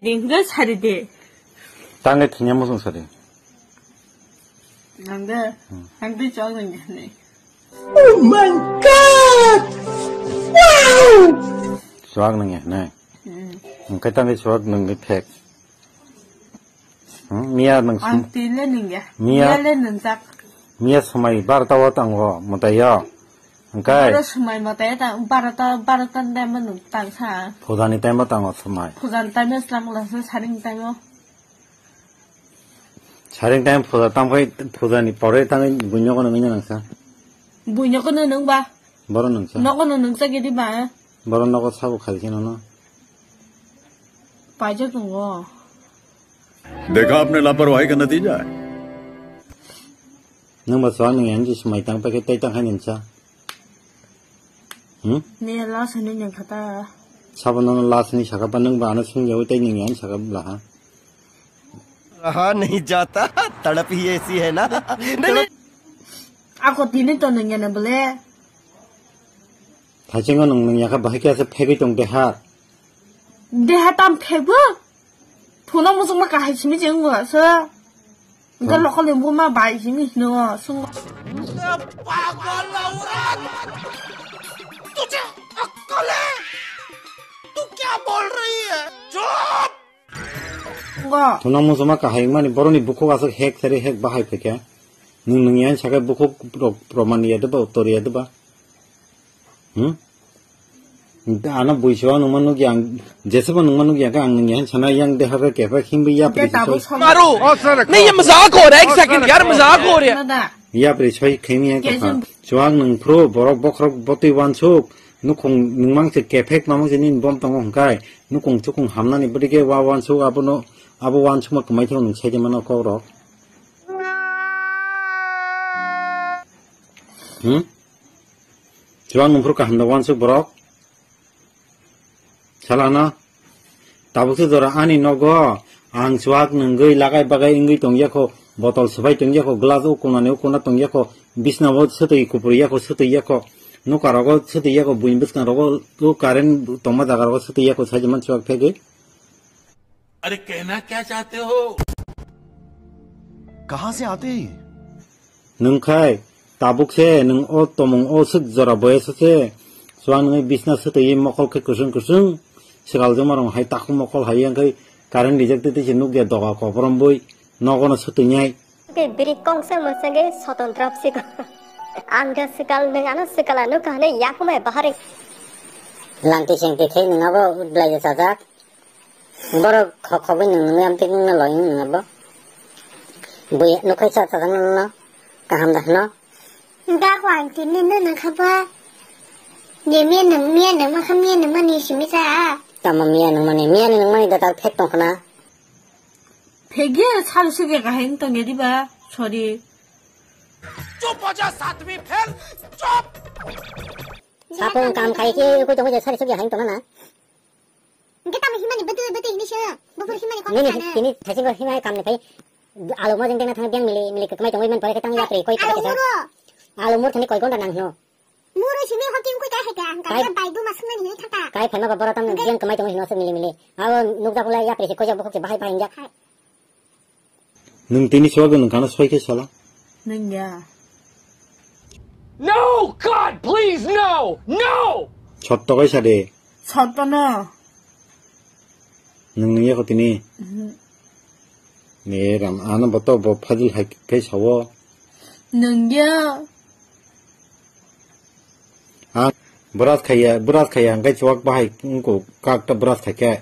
링거 사리데 땅에 기념 무슨 사리 난데 한비 적은 게네 오 마이 갓 와우 좋아하는 게 네. 음. a n g k a Sumai mate ta barata barata ndemen t a sa. Phodani t a m o tango sumai. p h d a n t a m o slam la sa saring taimo. Saring taimo phoda tam kai p h d a n i pore tang bunyo kono i n y a nang sa. Bunyo kono nang ba. Boro nang sa. No kono nang sa gidi ba. Boro no ko sabu khal kino no. पाजे तुमको देखा आपने लापरवाही का नतीजा है नंबर सवाल नहीं है जिस मैं तंग पे कितना तंग है निंचा 응? 네, 라스는 양 가다. 사번은 라스는 샤가 받는 거 안에 숨겨고 땡기는 게 샤가 라하. रहा नहीं जाता तड़प ही ऐसी है ना आपको तीन तो नहीं है बोले 다진 건 없는 약간 밖에서 패기 정도 하. 내가 땀 패고 돈은 무슨 막 가심이 지은 거라서. 이거 로컬에 뭐만 마이심이 있는 거. 순간. 빠가 나오라. سونا موسم کہ بڑی بکھو سر ہیک بہائی پی گیا نئی بکو پرمانا بہت جیسے ہو رہا ہے 야브리 저희 개미에 가서 저항 능 프로 보럭 보크럭 보티 완숙 누콩 능망치 개팩 마무지닌 범땅공 가이 누콩 조콩 함나니 브리게 와 완숙 아부노 아부 완숙마 그마이티오는 세제만 없고로 응? 저항 능 프로가 함나 완숙 보럭 잘하나? 다부스 저라 아니 너거 앙 저항 능거이 라가이 바가이 응거이 동야코 بٹل سبھی تھی گلاس اوکھنا تمری سیکھو نو کاروبار ارے کہنا کیا چاہتے ہو کہاں سے سوا نئینا سی مخلس خرسن سال تاخوائی کارینٹ ڈیجیکٹ نو گیا دوگا کبرم بوئی nongono sutu nyai. Oke, beri konsep masange soton drop sih kok. Anda sekal dengan sekal anu kahne ya aku mau bahari. Lanti sing tiki nongo belajar saja. Baru kau ini nunggu yang tiki loin nunggu. Bui nunggu saja saja nunggu. Kaham dah nunggu. Enggak aku anti nunggu nunggu apa. Ya mien nunggu mien nih sih misa. Tama mien nunggu nih mien nunggu nih datang फेंगे साल से के कहेंगे तो मेरी बा सॉरी चुप हो जा सातवीं फेल चुप सापों काम खाई के को तो मुझे सारे सब कहेंगे तो ना गेटा में हिमानी बतू बतू हिनी शो बफर हिमानी कौन नहीं नहीं हिनी थसी बफर हिमानी काम नहीं भाई आलो मो जंग देना था बैंग मिले मिले कमाई तो मन परे के तंग यात्री कोई परे के आलो मोर थनी कोई गोंडा नांग नो मोर सिने हकिन कोई का है का का बाइदू मसन नहीं थका काय फैमा बबरा तम बैंग कमाई तो हिनो से मिले मिले आ नुकदा बोला यात्री से कोई बखो के भाई भाई जा Nâng tí ní xóa gần nâng xoay kia xóa lắm. Nâng nhà. No! God, please, no! No! 졌다 가 샤레. 졌다 나. 능능이 거티니. 네람 아는 것도 뭐 파질 할 배샤워. 능야. 아 브라스 카야 브라스 카야 안 가지 왁 바이 응고 각다 브라스 카야.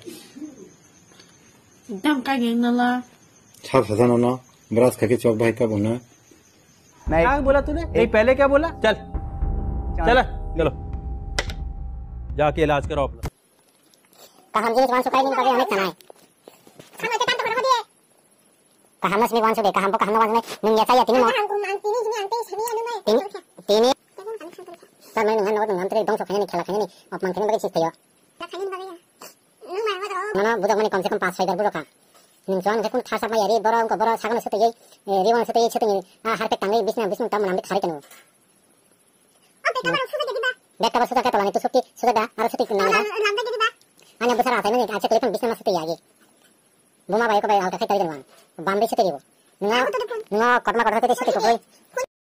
땅 까게 나라. چھپ حسن ہونا براس کھا کے چوک بھائی کب ہونا ہے کیا بولا تو نے نہیں پہلے کیا بولا چل چل چلو جا کے علاج کرو اپنا کہاں جی جوان سو کہیں نہیں کبھی ہمیں سنا ہے ہم اتنا تو ہم دیے کہاں مس میں جوان سو بے کہاں کو کہاں نواز میں نہیں ایسا یا تین ماں ہم کو مانتی نہیں نہیں آنتے نہیں ہم تیرے دم سو کہیں نہیں کھلا کہیں نہیں اپ مانتے نہیں چیز تھیا کہیں نہیں بڑے نو مارو نو بدو میں کم سے کم پاس فائدر بدو کہاں 전 개콘 타사 마야 리 버라 온거 버라 사가는 세트 예 리원 세트 예 세트 아 하르페 땅리 비스나 비스나 담은 남비 하르케 누구 어 백가바로 수다 개기다 백가바 수다 개다 라니 또 속기 수다다 아로 세트 있는 남다 남다 개기다 아니 부사라 아테는 아체 클리폰 비스나 세트 이야기 뭐마 바이코 바이 아우타 세트 이런 거 밤비 세트 이거 누나 누나 거마 거다 세트 세트 거기